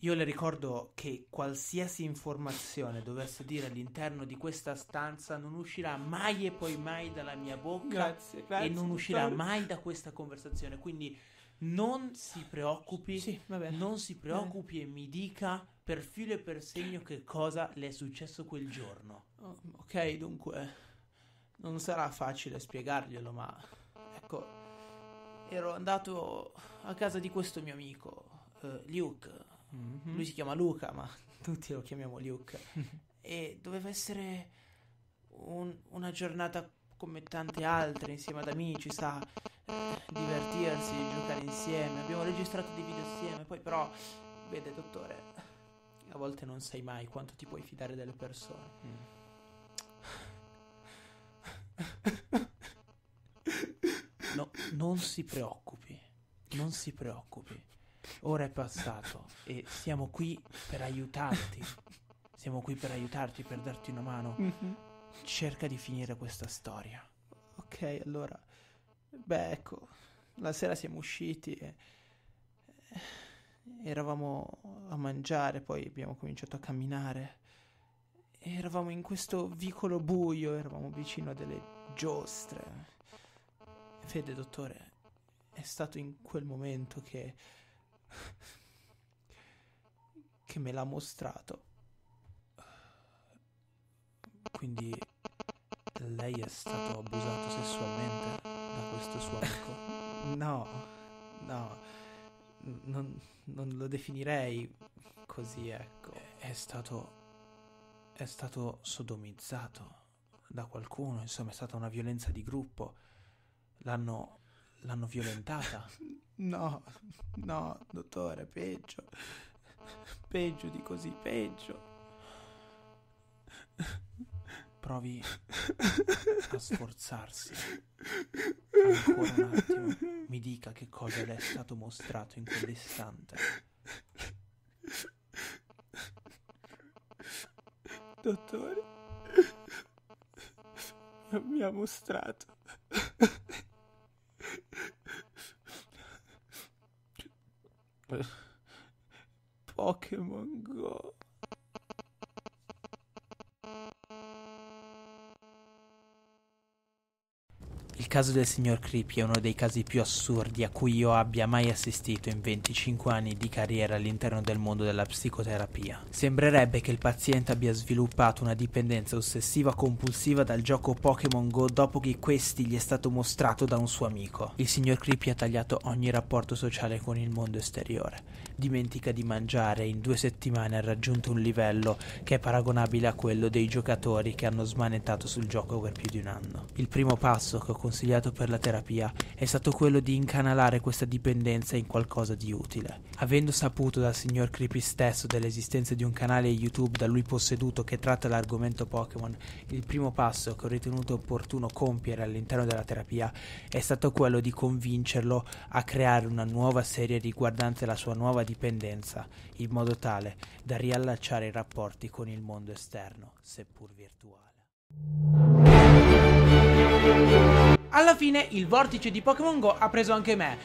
Io le ricordo che qualsiasi informazione dovesse dire all'interno di questa stanza non uscirà mai e poi mai dalla mia bocca grazie, grazie, e non uscirà dottore. mai da questa conversazione. Quindi non si preoccupi, sì, non si preoccupi e mi dica per filo e per segno che cosa le è successo quel giorno. Oh, ok, dunque non sarà facile spiegarglielo, ma ecco, ero andato a casa di questo mio amico, eh, Luke Mm-hmm. Lui si chiama Luca, ma tutti lo chiamiamo Luke. e doveva essere un, una giornata come tante altre, insieme ad amici, sa, eh, divertirsi, giocare insieme. Abbiamo registrato dei video insieme, poi però, vede dottore, a volte non sai mai quanto ti puoi fidare delle persone. Mm. No, non si preoccupi, non si preoccupi ora è passato e siamo qui per aiutarti. Siamo qui per aiutarti, per darti una mano. Mm-hmm. Cerca di finire questa storia. Ok, allora. Beh, ecco, la sera siamo usciti e... Eh, eravamo a mangiare, poi abbiamo cominciato a camminare. Eravamo in questo vicolo buio, eravamo vicino a delle giostre. Fede, dottore, è stato in quel momento che che me l'ha mostrato. Quindi lei è stato abusato sessualmente da questo suo amico? No, no, non, non lo definirei così, ecco. È stato è stato sodomizzato da qualcuno, insomma è stata una violenza di gruppo, l'hanno, l'hanno violentata. No, no, dottore, peggio. Peggio di così, peggio. Provi a sforzarsi. Ancora un attimo. Mi dica che cosa le è stato mostrato in quell'istante. Dottore, mi ha mostrato Pokemon Go. caso del signor Creepy è uno dei casi più assurdi a cui io abbia mai assistito in 25 anni di carriera all'interno del mondo della psicoterapia. Sembrerebbe che il paziente abbia sviluppato una dipendenza ossessiva compulsiva dal gioco Pokémon Go dopo che questi gli è stato mostrato da un suo amico. Il signor Creepy ha tagliato ogni rapporto sociale con il mondo esteriore. Dimentica di mangiare, e in due settimane ha raggiunto un livello che è paragonabile a quello dei giocatori che hanno smanettato sul gioco per più di un anno. Il primo passo che ho consigliato consigliato per la terapia è stato quello di incanalare questa dipendenza in qualcosa di utile. Avendo saputo dal signor Creepy stesso dell'esistenza di un canale YouTube da lui posseduto che tratta l'argomento Pokémon, il primo passo che ho ritenuto opportuno compiere all'interno della terapia è stato quello di convincerlo a creare una nuova serie riguardante la sua nuova dipendenza, in modo tale da riallacciare i rapporti con il mondo esterno, seppur virtuale. Alla fine il vortice di Pokémon Go ha preso anche me,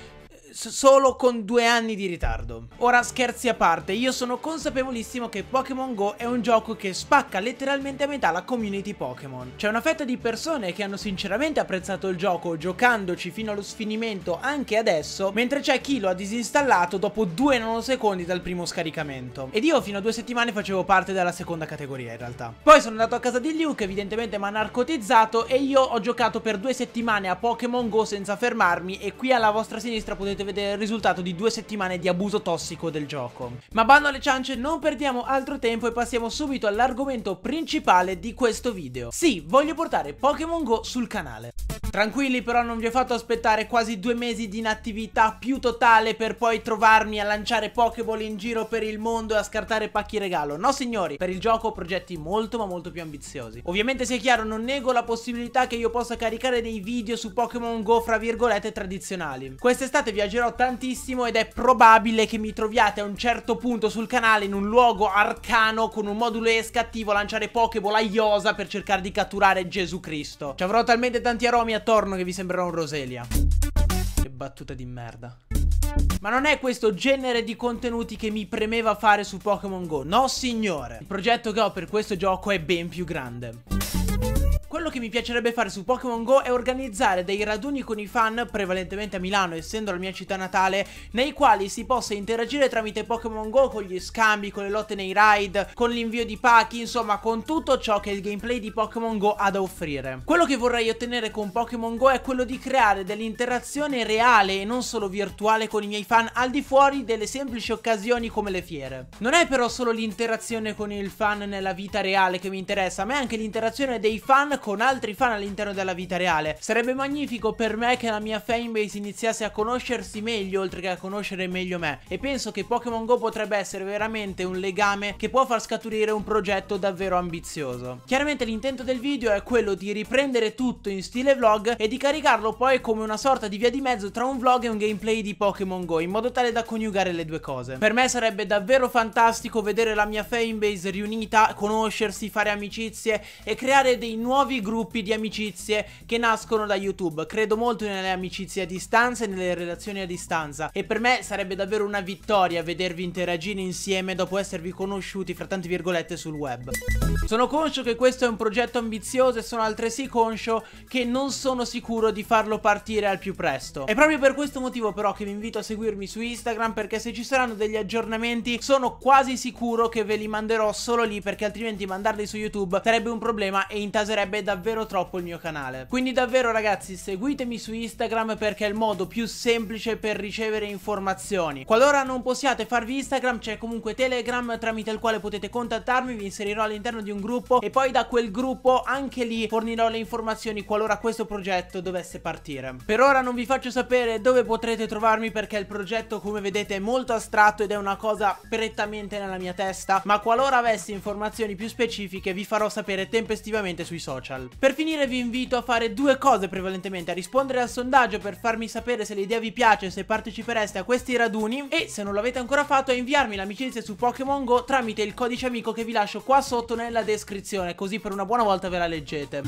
solo con due anni di ritardo. Ora scherzi a parte, io sono consapevolissimo che Pokémon Go è un gioco che spacca letteralmente a metà la community Pokémon. C'è una fetta di persone che hanno sinceramente apprezzato il gioco giocandoci fino allo sfinimento anche adesso, mentre c'è chi lo ha disinstallato dopo due nanosecondi dal primo scaricamento. Ed io fino a due settimane facevo parte della seconda categoria in realtà. Poi sono andato a casa di Luke, evidentemente mi ha narcotizzato e io ho giocato per due settimane a Pokémon Go senza fermarmi e qui alla vostra sinistra potete potete vedere il risultato di due settimane di abuso tossico del gioco. Ma bando alle ciance, non perdiamo altro tempo e passiamo subito all'argomento principale di questo video. Sì, voglio portare Pokémon GO sul canale. Tranquilli però non vi ho fatto aspettare quasi due mesi di inattività più totale per poi trovarmi a lanciare Pokéball in giro per il mondo e a scartare pacchi regalo. No signori, per il gioco ho progetti molto ma molto più ambiziosi. Ovviamente sia chiaro non nego la possibilità che io possa caricare dei video su Pokémon Go fra virgolette tradizionali. Quest'estate vi aggiorno viaggerò tantissimo ed è probabile che mi troviate a un certo punto sul canale in un luogo arcano con un modulo ESC attivo a lanciare Pokéball a Iosa per cercare di catturare Gesù Cristo. Ci avrò talmente tanti aromi attorno che vi sembrerò un Roselia. Che battuta di merda. Ma non è questo genere di contenuti che mi premeva fare su Pokémon Go, no signore. Il progetto che ho per questo gioco è ben più grande. Quello che mi piacerebbe fare su Pokémon GO è organizzare dei raduni con i fan, prevalentemente a Milano, essendo la mia città natale, nei quali si possa interagire tramite Pokémon GO con gli scambi, con le lotte nei raid, con l'invio di pacchi, insomma con tutto ciò che il gameplay di Pokémon GO ha da offrire. Quello che vorrei ottenere con Pokémon GO è quello di creare dell'interazione reale e non solo virtuale con i miei fan al di fuori delle semplici occasioni come le fiere. Non è però solo l'interazione con il fan nella vita reale che mi interessa, ma è anche l'interazione dei fan con altri fan all'interno della vita reale. Sarebbe magnifico per me che la mia fanbase iniziasse a conoscersi meglio oltre che a conoscere meglio me e penso che Pokémon Go potrebbe essere veramente un legame che può far scaturire un progetto davvero ambizioso. Chiaramente l'intento del video è quello di riprendere tutto in stile vlog e di caricarlo poi come una sorta di via di mezzo tra un vlog e un gameplay di Pokémon Go in modo tale da coniugare le due cose. Per me sarebbe davvero fantastico vedere la mia fanbase riunita, conoscersi, fare amicizie e creare dei nuovi nuovi gruppi di amicizie che nascono da YouTube. Credo molto nelle amicizie a distanza e nelle relazioni a distanza e per me sarebbe davvero una vittoria vedervi interagire insieme dopo esservi conosciuti fra tante virgolette sul web. Sono conscio che questo è un progetto ambizioso e sono altresì conscio che non sono sicuro di farlo partire al più presto. È proprio per questo motivo però che vi invito a seguirmi su Instagram perché se ci saranno degli aggiornamenti sono quasi sicuro che ve li manderò solo lì perché altrimenti mandarli su YouTube sarebbe un problema e intaserebbe aiutare davvero troppo il mio canale. Quindi davvero ragazzi seguitemi su Instagram perché è il modo più semplice per ricevere informazioni. Qualora non possiate farvi Instagram c'è comunque Telegram tramite il quale potete contattarmi, vi inserirò all'interno di un gruppo e poi da quel gruppo anche lì fornirò le informazioni qualora questo progetto dovesse partire. Per ora non vi faccio sapere dove potrete trovarmi perché il progetto come vedete è molto astratto ed è una cosa prettamente nella mia testa, ma qualora avessi informazioni più specifiche vi farò sapere tempestivamente sui social social. Per finire vi invito a fare due cose prevalentemente, a rispondere al sondaggio per farmi sapere se l'idea vi piace, se partecipereste a questi raduni e se non l'avete ancora fatto a inviarmi l'amicizia su Pokémon Go tramite il codice amico che vi lascio qua sotto nella descrizione, così per una buona volta ve la leggete.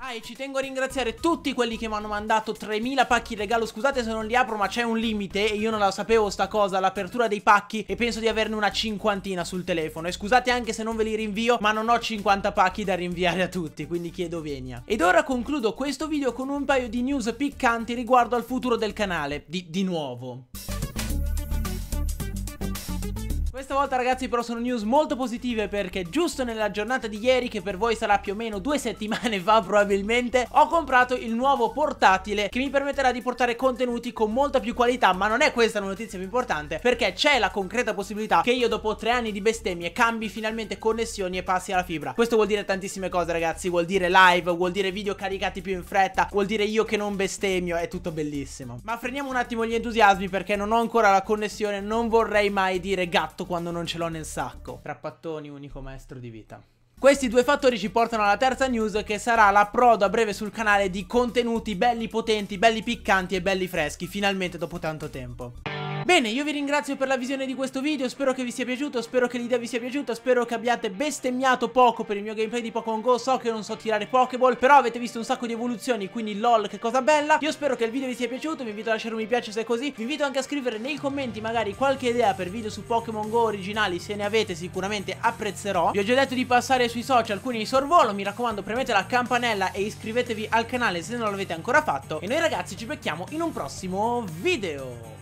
Ah e ci tengo a ringraziare tutti quelli che mi hanno mandato 3000 pacchi regalo, scusate se non li apro ma c'è un limite e io non la sapevo sta cosa, l'apertura dei pacchi e penso di averne una cinquantina sul telefono e scusate anche se non ve li rinvio ma non ho 50 pacchi da rinviare a tutti, quindi chiedo chiedo Ed ora concludo questo video con un paio di news piccanti riguardo al futuro del canale, di, di nuovo. Questa volta ragazzi però sono news molto positive perché giusto nella giornata di ieri che per voi sarà più o meno due settimane fa probabilmente ho comprato il nuovo portatile che mi permetterà di portare contenuti con molta più qualità ma non è questa la notizia più importante perché c'è la concreta possibilità che io dopo tre anni di bestemmie cambi finalmente connessioni e passi alla fibra. Questo vuol dire tantissime cose ragazzi, vuol dire live, vuol dire video caricati più in fretta, vuol dire io che non bestemmio, è tutto bellissimo. Ma freniamo un attimo gli entusiasmi perché non ho ancora la connessione, non vorrei mai dire gatto fatto quando non ce l'ho nel sacco. Trappattoni, unico maestro di vita. Questi due fattori ci portano alla terza news che sarà l'approdo a breve sul canale di contenuti belli potenti, belli piccanti e belli freschi, finalmente dopo tanto tempo. Bene, io vi ringrazio per la visione di questo video, spero che vi sia piaciuto, spero che l'idea vi sia piaciuta, spero che abbiate bestemmiato poco per il mio gameplay di Pokémon Go, so che non so tirare Pokéball, però avete visto un sacco di evoluzioni, quindi lol che cosa bella. Io spero che il video vi sia piaciuto, vi invito a lasciare un mi piace se è così, vi invito anche a scrivere nei commenti magari qualche idea per video su Pokémon Go originali, se ne avete sicuramente apprezzerò. Vi ho già detto di passare sui social, alcuni di sorvolo, mi raccomando premete la campanella e iscrivetevi al canale se non l'avete ancora fatto. E noi ragazzi ci becchiamo in un prossimo video.